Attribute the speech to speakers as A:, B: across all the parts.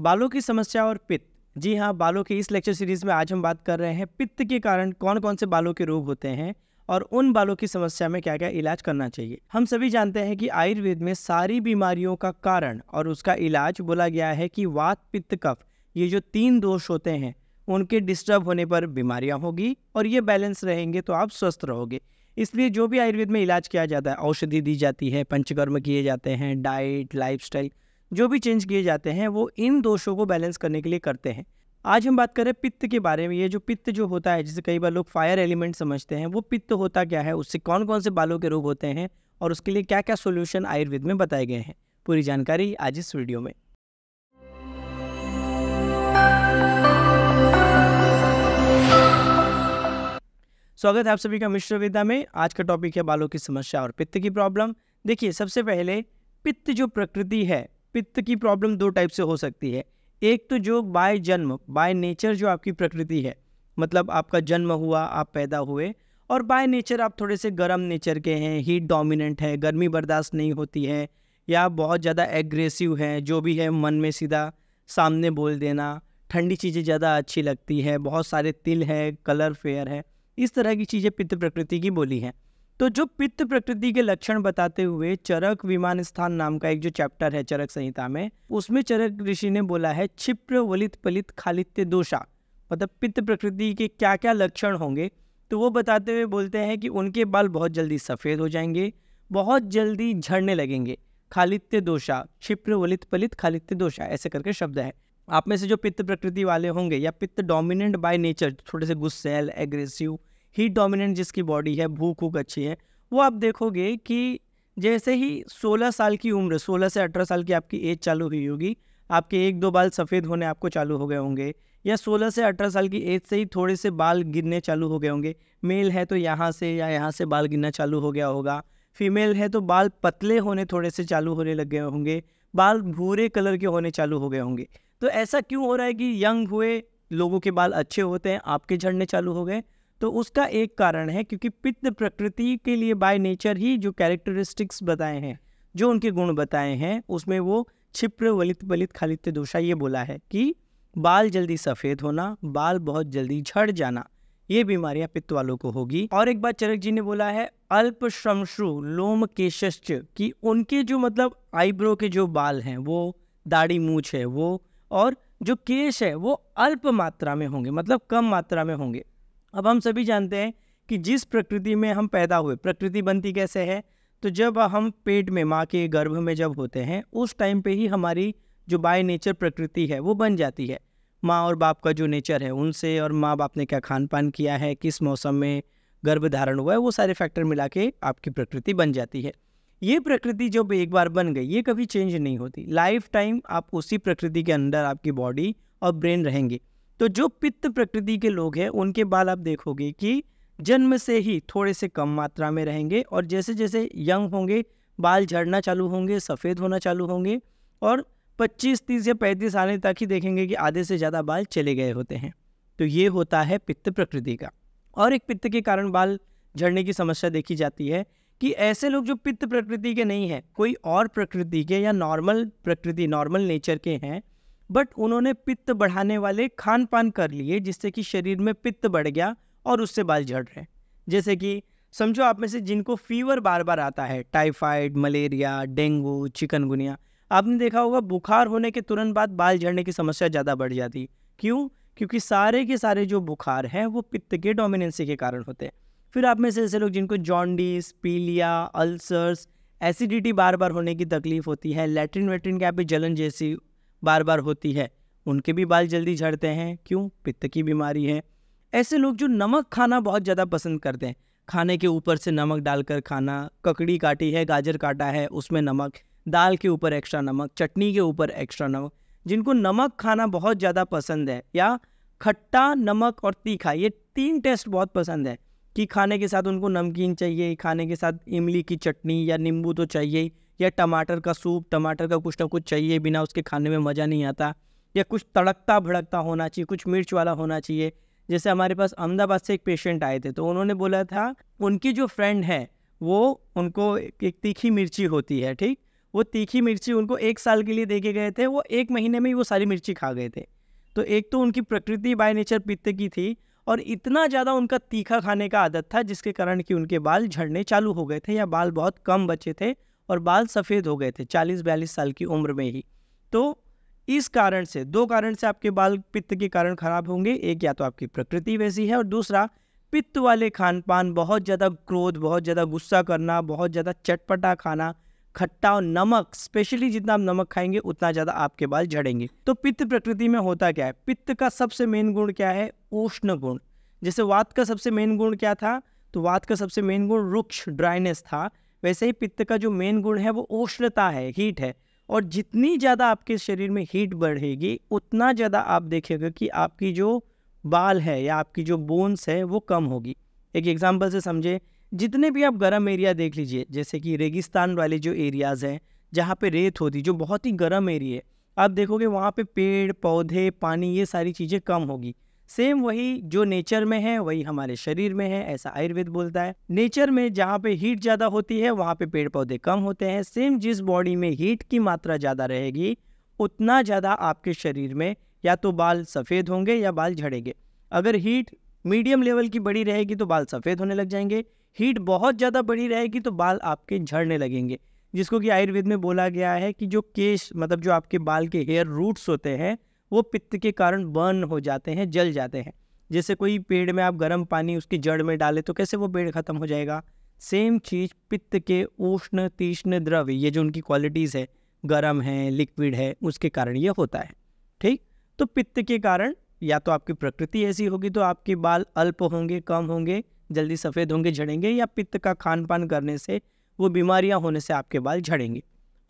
A: बालों की समस्या और पित्त जी हाँ बालों के इस लेक्चर सीरीज़ में आज हम बात कर रहे हैं पित्त के कारण कौन कौन से बालों के रोग होते हैं और उन बालों की समस्या में क्या क्या इलाज करना चाहिए हम सभी जानते हैं कि आयुर्वेद में सारी बीमारियों का कारण और उसका इलाज बोला गया है कि वात पित्त कफ ये जो तीन दोष होते हैं उनके डिस्टर्ब होने पर बीमारियाँ होगी और ये बैलेंस रहेंगे तो आप स्वस्थ रहोगे इसलिए जो भी आयुर्वेद में इलाज किया जाता है औषधि दी जाती है पंचकर्म किए जाते हैं डाइट लाइफस्टाइल जो भी चेंज किए जाते हैं वो इन दोषों को बैलेंस करने के लिए करते हैं आज हम बात करें पित्त के बारे में ये जो पित्त जो होता है जिसे कई बार लोग फायर एलिमेंट समझते हैं वो पित्त होता क्या है उससे कौन कौन से बालों के रोग होते हैं और उसके लिए क्या क्या सोल्यूशन आयुर्वेद में बताए गए हैं पूरी जानकारी आज इस वीडियो में स्वागत है आप सभी का मिश्र विद्या में आज का टॉपिक है बालों की समस्या और पित्त की प्रॉब्लम देखिए सबसे पहले पित्त जो प्रकृति है पित्त की प्रॉब्लम दो टाइप से हो सकती है एक तो जो बाय जन्म बाय नेचर जो आपकी प्रकृति है मतलब आपका जन्म हुआ आप पैदा हुए और बाय नेचर आप थोड़े से गर्म नेचर के हैं हीट डोमिनेंट है गर्मी बर्दाश्त नहीं होती है या बहुत ज़्यादा एग्रेसिव हैं जो भी है मन में सीधा सामने बोल देना ठंडी चीज़ें ज़्यादा अच्छी लगती है बहुत सारे तिल है कलर फेयर है इस तरह की चीज़ें पित्त प्रकृति की बोली हैं तो जो पित्त प्रकृति के लक्षण बताते हुए चरक विमान स्थान नाम का एक जो चैप्टर है चरक संहिता में उसमें चरक ऋषि ने बोला है क्षिप्र वलित पलित खालित्य दोषा मतलब पित्त प्रकृति के क्या क्या लक्षण होंगे तो वो बताते हुए बोलते हैं कि उनके बाल बहुत जल्दी सफ़ेद हो जाएंगे बहुत जल्दी झड़ने लगेंगे खालित्य दोषा क्षिप्र वलित पलित खालित्य दोषा ऐसे करके शब्द है आप में से जो पित्त प्रकृति वाले होंगे या पित्त डोमिनेंट बाय नेचर थोड़े से गुस्सेल एग्रेसिव हीट डोमिनेंट जिसकी बॉडी है भूख वूख अच्छी है वो आप देखोगे कि जैसे ही 16 साल की उम्र 16 से 18 साल की आपकी एज चालू हुई होगी आपके एक दो बाल सफ़ेद होने आपको चालू हो गए होंगे या 16 से 18 साल की एज से ही थोड़े से बाल गिरने चालू हो गए होंगे मेल है तो यहाँ से या यहाँ से बाल गिरना चालू हो गया होगा फीमेल है तो बाल पतले होने थोड़े से चालू होने लग गए होंगे बाल भूरे कलर के होने चालू हो गए होंगे तो ऐसा क्यों हो रहा है कि यंग हुए लोगों के बाल अच्छे होते हैं आपके झड़ने चालू हो गए तो उसका एक कारण है क्योंकि पित्त प्रकृति के लिए बाय नेचर ही जो कैरेक्टरिस्टिक्स बताए हैं जो उनके गुण बताए हैं उसमें वो छिप्र वलित बलित खालित दोषा ये बोला है कि बाल जल्दी सफ़ेद होना बाल बहुत जल्दी झड़ जाना ये बीमारियां पित्त वालों को होगी और एक बात चरक जी ने बोला है अल्प श्रमश्रु लोम केशश्च कि उनके जो मतलब आईब्रो के जो बाल हैं वो दाढ़ी मूछ है वो और जो केश है वो अल्प मात्रा में होंगे मतलब कम मात्रा में होंगे अब हम सभी जानते हैं कि जिस प्रकृति में हम पैदा हुए प्रकृति बनती कैसे है तो जब हम पेट में माँ के गर्भ में जब होते हैं उस टाइम पे ही हमारी जो बाय नेचर प्रकृति है वो बन जाती है माँ और बाप का जो नेचर है उनसे और माँ बाप ने क्या खान पान किया है किस मौसम में गर्भ धारण हुआ है वो सारे फैक्टर मिला के आपकी प्रकृति बन जाती है ये प्रकृति जब एक बार बन गई ये कभी चेंज नहीं होती लाइफ टाइम आप उसी प्रकृति के अंदर आपकी बॉडी और ब्रेन रहेंगे तो जो पित्त प्रकृति के लोग हैं उनके बाल आप देखोगे कि जन्म से ही थोड़े से कम मात्रा में रहेंगे और जैसे जैसे यंग होंगे बाल झड़ना चालू होंगे सफ़ेद होना चालू होंगे और 25 तीस या 35 आने तक ही देखेंगे कि आधे से ज़्यादा बाल चले गए होते हैं तो ये होता है पित्त प्रकृति का और एक पित्त के कारण बाल झड़ने की समस्या देखी जाती है कि ऐसे लोग जो पित्त प्रकृति के नहीं हैं कोई और प्रकृति के या नॉर्मल प्रकृति नॉर्मल नेचर के हैं बट उन्होंने पित्त बढ़ाने वाले खान पान कर लिए जिससे कि शरीर में पित्त बढ़ गया और उससे बाल झड़ रहे जैसे कि समझो आप में से जिनको फीवर बार बार आता है टाइफाइड मलेरिया डेंगू चिकनगुनिया आपने देखा होगा बुखार होने के तुरंत बाद बाल झड़ने की समस्या ज़्यादा बढ़ जाती क्यों क्योंकि सारे के सारे जो बुखार हैं वो पित्त के डोमिनेंसी के कारण होते हैं फिर आप में से ऐसे लोग जिनको जॉन्डिस पीलिया अल्सर्स एसिडिटी बार बार होने की तकलीफ होती है लेटरिन वेटरिन के आप जलन जैसी बार बार होती है उनके भी बाल जल्दी झड़ते हैं क्यों पित्त की बीमारी है ऐसे लोग जो नमक खाना बहुत ज़्यादा पसंद करते हैं खाने के ऊपर से नमक डालकर खाना ककड़ी काटी है गाजर काटा है उसमें नमक दाल के ऊपर एक्स्ट्रा नमक चटनी के ऊपर एक्स्ट्रा नमक जिनको नमक खाना बहुत ज़्यादा पसंद है या खट्टा नमक और तीखा ये तीन टेस्ट बहुत पसंद है कि खाने के साथ उनको नमकीन चाहिए खाने के साथ इमली की चटनी या नींबू तो चाहिए ही या टमाटर का सूप टमाटर का कुछ ना कुछ चाहिए बिना उसके खाने में मज़ा नहीं आता या कुछ तड़कता भड़कता होना चाहिए कुछ मिर्च वाला होना चाहिए जैसे हमारे पास अहमदाबाद से एक पेशेंट आए थे तो उन्होंने बोला था उनकी जो फ्रेंड है वो उनको एक तीखी मिर्ची होती है ठीक वो तीखी मिर्ची उनको एक साल के लिए देके गए थे वो एक महीने में ही वो सारी मिर्ची खा गए थे तो एक तो उनकी प्रकृति बाय नेचर पित्त की थी और इतना ज़्यादा उनका तीखा खाने का आदत था जिसके कारण कि उनके बाल झड़ने चालू हो गए थे या बाल बहुत कम बचे थे और बाल सफ़ेद हो गए थे चालीस बयालीस साल की उम्र में ही तो इस कारण से दो कारण से आपके बाल पित्त के कारण खराब होंगे एक या तो आपकी प्रकृति वैसी है और दूसरा पित्त वाले खान पान बहुत ज़्यादा क्रोध बहुत ज़्यादा गुस्सा करना बहुत ज़्यादा चटपटा खाना खट्टा और नमक स्पेशली जितना आप नमक खाएंगे उतना ज़्यादा आपके बाल झड़ेंगे तो पित्त प्रकृति में होता क्या है पित्त का सबसे मेन गुण क्या है उष्ण गुण जैसे वात का सबसे मेन गुण क्या था तो वात का सबसे मेन गुण रुक्ष ड्राइनेस था वैसे ही पित्त का जो मेन गुण है वो उष्णता है हीट है और जितनी ज़्यादा आपके शरीर में हीट बढ़ेगी उतना ज़्यादा आप देखेगा कि आपकी जो बाल है या आपकी जो बोन्स है वो कम होगी एक एग्जाम्पल से समझे जितने भी आप गर्म एरिया देख लीजिए जैसे कि रेगिस्तान वाले जो एरियाज़ हैं जहाँ पे रेत होती जो बहुत ही गर्म एरिया है आप देखोगे वहाँ पे पेड़ पौधे पानी ये सारी चीज़ें कम होगी सेम वही जो नेचर में है वही हमारे शरीर में है ऐसा आयुर्वेद बोलता है नेचर में जहाँ पे हीट ज़्यादा होती है वहाँ पे पेड़ पौधे कम होते हैं सेम जिस बॉडी में हीट की मात्रा ज़्यादा रहेगी उतना ज़्यादा आपके शरीर में या तो बाल सफ़ेद होंगे या बाल झड़ेंगे अगर हीट मीडियम लेवल की बड़ी रहेगी तो बाल सफ़ेद होने लग जाएंगे हीट बहुत ज़्यादा बड़ी रहेगी तो बाल आपके झड़ने लगेंगे जिसको कि आयुर्वेद में बोला गया है कि जो केश मतलब जो आपके बाल के हेयर रूट्स होते हैं वो पित्त के कारण बर्न हो जाते हैं जल जाते हैं जैसे कोई पेड़ में आप गर्म पानी उसकी जड़ में डालें तो कैसे वो पेड़ ख़त्म हो जाएगा सेम चीज़ पित्त के उष्ण तीक्ष्ण द्रव्य ये जो उनकी क्वालिटीज़ है गर्म है लिक्विड है उसके कारण ये होता है ठीक तो पित्त के कारण या तो आपकी प्रकृति ऐसी होगी तो आपके बाल अल्प होंगे कम होंगे जल्दी सफ़ेद होंगे झड़ेंगे या पित्त का खान पान करने से वो बीमारियां होने से आपके बाल झड़ेंगे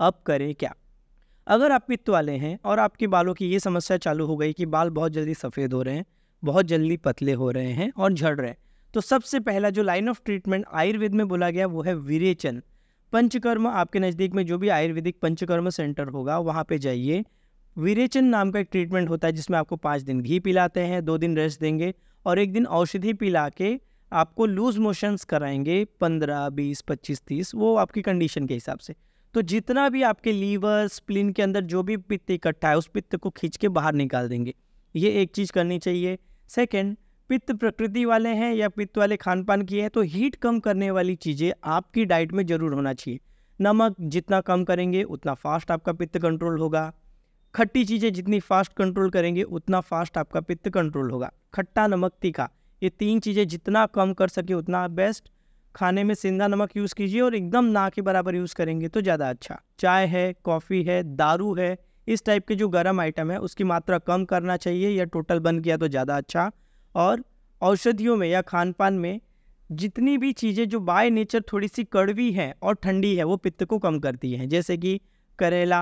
A: अब करें क्या अगर आप पित्त वाले हैं और आपके बालों की ये समस्या चालू हो गई कि बाल बहुत जल्दी सफ़ेद हो रहे हैं बहुत जल्दी पतले हो रहे हैं और झड़ रहे हैं तो सबसे पहला जो लाइन ऑफ ट्रीटमेंट आयुर्वेद में बोला गया वो है विरेचन पंचकर्म आपके नज़दीक में जो भी आयुर्वेदिक पंचकर्म सेंटर होगा वहाँ पे जाइए विरेचन नाम का एक ट्रीटमेंट होता है जिसमें आपको पाँच दिन घी पिलाते हैं दो दिन रेस्ट देंगे और एक दिन औषधि पिला के आपको लूज़ मोशंस कराएंगे पंद्रह बीस पच्चीस तीस वो आपकी कंडीशन के हिसाब से तो जितना भी आपके लीवर स्प्लिन के अंदर जो भी पित्त इकट्ठा है उस पित्त को खींच के बाहर निकाल देंगे ये एक चीज़ करनी चाहिए सेकेंड पित्त प्रकृति वाले हैं या पित्त वाले खान पान किए हैं तो हीट कम करने वाली चीज़ें आपकी डाइट में ज़रूर होना चाहिए नमक जितना कम करेंगे उतना फास्ट आपका पित्त कंट्रोल होगा खट्टी चीज़ें जितनी फास्ट कंट्रोल करेंगे उतना फास्ट आपका पित्त कंट्रोल होगा खट्टा नमक तीखा ये तीन चीज़ें जितना कम कर सके उतना बेस्ट खाने में सिंधा नमक यूज़ कीजिए और एकदम ना के बराबर यूज़ करेंगे तो ज़्यादा अच्छा चाय है कॉफ़ी है दारू है इस टाइप के जो गर्म आइटम है उसकी मात्रा कम करना चाहिए या टोटल बंद किया तो ज़्यादा अच्छा और औषधियों में या खान पान में जितनी भी चीज़ें जो बाय नेचर थोड़ी सी कड़वी हैं और ठंडी है वो पित्त को कम करती हैं जैसे कि करेला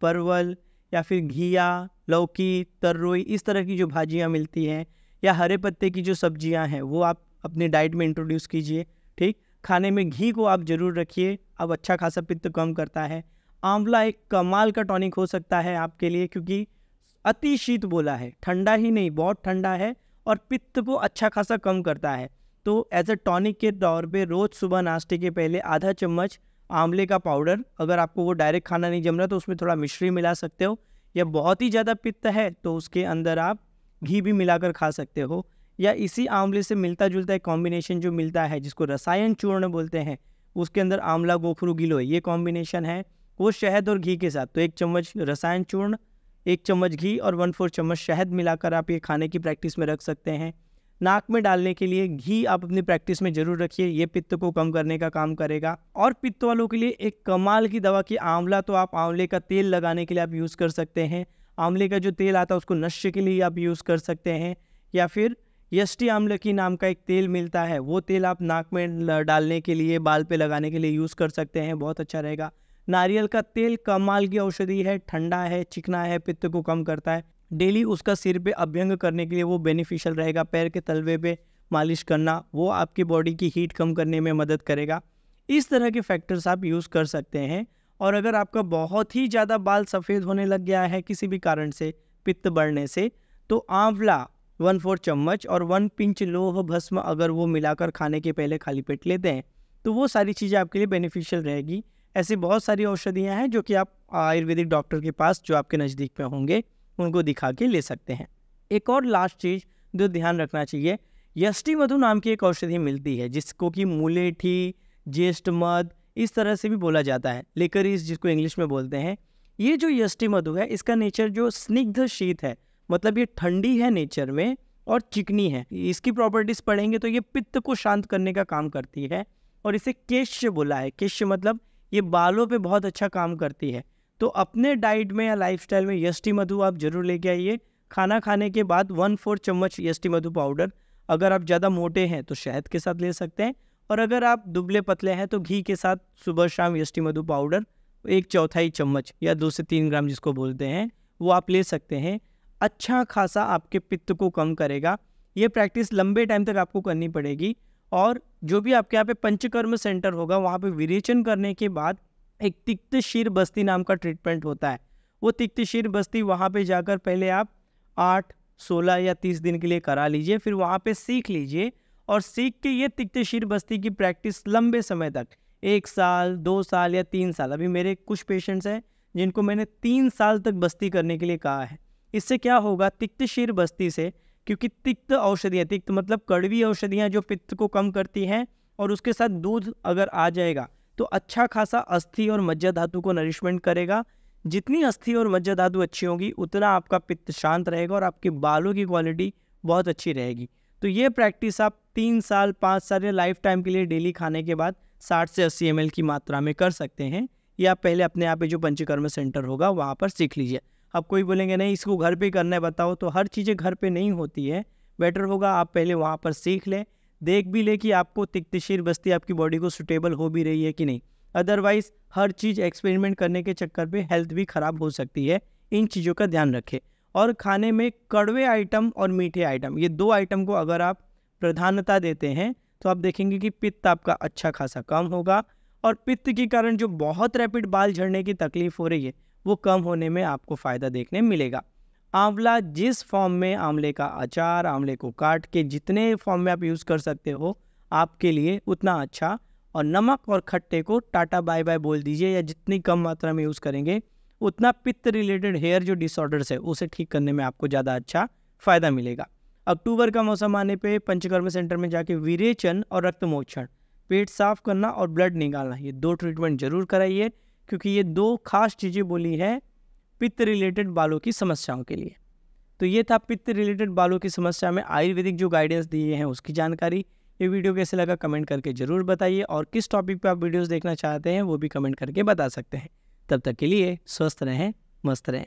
A: परवल या फिर घिया लौकी तर्रोई इस तरह की जो भाजियाँ मिलती हैं या हरे पत्ते की जो सब्जियाँ हैं वो आप अपने डाइट में इंट्रोड्यूस कीजिए ठीक खाने में घी को आप ज़रूर रखिए अब अच्छा खासा पित्त कम करता है आंवला एक कमाल का टॉनिक हो सकता है आपके लिए क्योंकि अति शीत बोला है ठंडा ही नहीं बहुत ठंडा है और पित्त को अच्छा खासा कम करता है तो एज अ टॉनिक के तौर पे रोज़ सुबह नाश्ते के पहले आधा चम्मच आंवले का पाउडर अगर आपको वो डायरेक्ट खाना नहीं जम रहा तो उसमें थोड़ा मिश्री मिला सकते हो या बहुत ही ज़्यादा पित्त है तो उसके अंदर आप घी भी मिलाकर खा सकते हो या इसी आंवले से मिलता जुलता एक कॉम्बिनेशन जो मिलता है जिसको रसायन चूर्ण बोलते हैं उसके अंदर आंवला गोखरू गिलोय ये कॉम्बिनेशन है वो शहद और घी के साथ तो एक चम्मच रसायन चूर्ण एक चम्मच घी और वन फोर चम्मच शहद मिलाकर आप ये खाने की प्रैक्टिस में रख सकते हैं नाक में डालने के लिए घी आप अपनी प्रैक्टिस में ज़रूर रखिए ये पित्त को कम करने का काम करेगा और पित्त वालों के लिए एक कमाल की दवा की आंवला तो आप आंवले का तेल लगाने के लिए आप यूज़ कर सकते हैं आंवले का जो तेल आता है उसको नश्य के लिए आप यूज़ कर सकते हैं या फिर यष्टि आमलकी नाम का एक तेल मिलता है वो तेल आप नाक में डालने के लिए बाल पे लगाने के लिए यूज़ कर सकते हैं बहुत अच्छा रहेगा नारियल का तेल कमाल की औषधि है ठंडा है चिकना है पित्त को कम करता है डेली उसका सिर पे अभ्यंग करने के लिए वो बेनिफिशियल रहेगा पैर के तलवे पे मालिश करना वो आपकी बॉडी की हीट कम करने में मदद करेगा इस तरह के फैक्टर्स आप यूज़ कर सकते हैं और अगर आपका बहुत ही ज़्यादा बाल सफ़ेद होने लग गया है किसी भी कारण से पित्त बढ़ने से तो आंवला वन फोर चम्मच और वन पिंच लोह भस्म अगर वो मिलाकर खाने के पहले खाली पेट लेते हैं तो वो सारी चीज़ें आपके लिए बेनिफिशियल रहेगी ऐसी बहुत सारी औषधियाँ हैं जो कि आप आयुर्वेदिक डॉक्टर के पास जो आपके नज़दीक में होंगे उनको दिखा के ले सकते हैं एक और लास्ट चीज़ जो ध्यान रखना चाहिए यष्टि मधु नाम की एक औषधि मिलती है जिसको कि मूलेठी ज्येष्ठ मध इस तरह से भी बोला जाता है लेकर इस जिसको इंग्लिश में बोलते हैं ये जो यष्टि मधु है इसका नेचर जो स्निग्ध शीत है मतलब ये ठंडी है नेचर में और चिकनी है इसकी प्रॉपर्टीज़ पढ़ेंगे तो ये पित्त को शांत करने का काम करती है और इसे केश्य बोला है केश्य मतलब ये बालों पे बहुत अच्छा काम करती है तो अपने डाइट में या लाइफ में यष्टी मधु आप ज़रूर लेके आइए खाना खाने के बाद वन फोर चम्मच यष्टि मधु पाउडर अगर आप ज़्यादा मोटे हैं तो शहद के साथ ले सकते हैं और अगर आप दुबले पतले हैं तो घी के साथ सुबह शाम यष्टी मधु पाउडर एक चौथाई चम्मच या दो से तीन ग्राम जिसको बोलते हैं वो आप ले सकते हैं अच्छा खासा आपके पित्त को कम करेगा ये प्रैक्टिस लंबे टाइम तक आपको करनी पड़ेगी और जो भी आपके यहाँ पे पंचकर्म सेंटर होगा वहाँ पे विरेचन करने के बाद एक तिक्त शीर बस्ती नाम का ट्रीटमेंट होता है वो तिक्त शीर बस्ती वहाँ पे जाकर पहले आप आठ सोलह या तीस दिन के लिए करा लीजिए फिर वहाँ पे सीख लीजिए और सीख के ये तिक्त शीर बस्ती की प्रैक्टिस लंबे समय तक एक साल दो साल या तीन साल अभी मेरे कुछ पेशेंट्स हैं जिनको मैंने तीन साल तक बस्ती करने के लिए कहा है इससे क्या होगा तिक्त शीर बस्ती से क्योंकि तिक्त औषधियाँ तिक्त मतलब कड़वी औषधियाँ जो पित्त को कम करती हैं और उसके साथ दूध अगर आ जाएगा तो अच्छा खासा अस्थि और मज्जा धातु को नरिशमेंट करेगा जितनी अस्थि और मज्जा धातु अच्छी होगी उतना आपका पित्त शांत रहेगा और आपके बालों की क्वालिटी बहुत अच्छी रहेगी तो ये प्रैक्टिस आप तीन साल पाँच साल या लाइफ टाइम के लिए डेली खाने के बाद साठ से अस्सी एम की मात्रा में कर सकते हैं या पहले अपने आप पे जो पंचकर्म सेंटर होगा वहाँ पर सीख लीजिए आप कोई बोलेंगे नहीं इसको घर पे करना है बताओ तो हर चीज़ें घर पे नहीं होती है बेटर होगा आप पहले वहाँ पर सीख लें देख भी लें कि आपको तिक्तशीर बस्ती आपकी बॉडी को सुटेबल हो भी रही है कि नहीं अदरवाइज़ हर चीज़ एक्सपेरिमेंट करने के चक्कर पे हेल्थ भी ख़राब हो सकती है इन चीज़ों का ध्यान रखें और खाने में कड़वे आइटम और मीठे आइटम ये दो आइटम को अगर आप प्रधानता देते हैं तो आप देखेंगे कि पित्त आपका अच्छा खासा कम होगा और पित्त के कारण जो बहुत रैपिड बाल झड़ने की तकलीफ़ हो रही है वो कम होने में आपको फ़ायदा देखने मिलेगा आंवला जिस फॉर्म में आंवले का अचार आंवले को काट के जितने फॉर्म में आप यूज़ कर सकते हो आपके लिए उतना अच्छा और नमक और खट्टे को टाटा बाय बाय बोल दीजिए या जितनी कम मात्रा में यूज़ करेंगे उतना पित्त रिलेटेड हेयर जो डिसऑर्डर्स है उसे ठीक करने में आपको ज़्यादा अच्छा फ़ायदा मिलेगा अक्टूबर का मौसम आने पे पंचकर्म सेंटर में जाके विरेचन और रक्त मोक्षण पेट साफ करना और ब्लड निकालना ये दो ट्रीटमेंट जरूर कराइए क्योंकि ये दो खास चीज़ें बोली हैं पित्त रिलेटेड बालों की समस्याओं के लिए तो ये था पित्त रिलेटेड बालों की समस्या में आयुर्वेदिक जो गाइडेंस दिए हैं उसकी जानकारी ये वीडियो कैसे लगा कमेंट करके ज़रूर बताइए और किस टॉपिक पर आप वीडियोस देखना चाहते हैं वो भी कमेंट करके बता सकते हैं तब तक के लिए स्वस्थ रहें मस्त रहें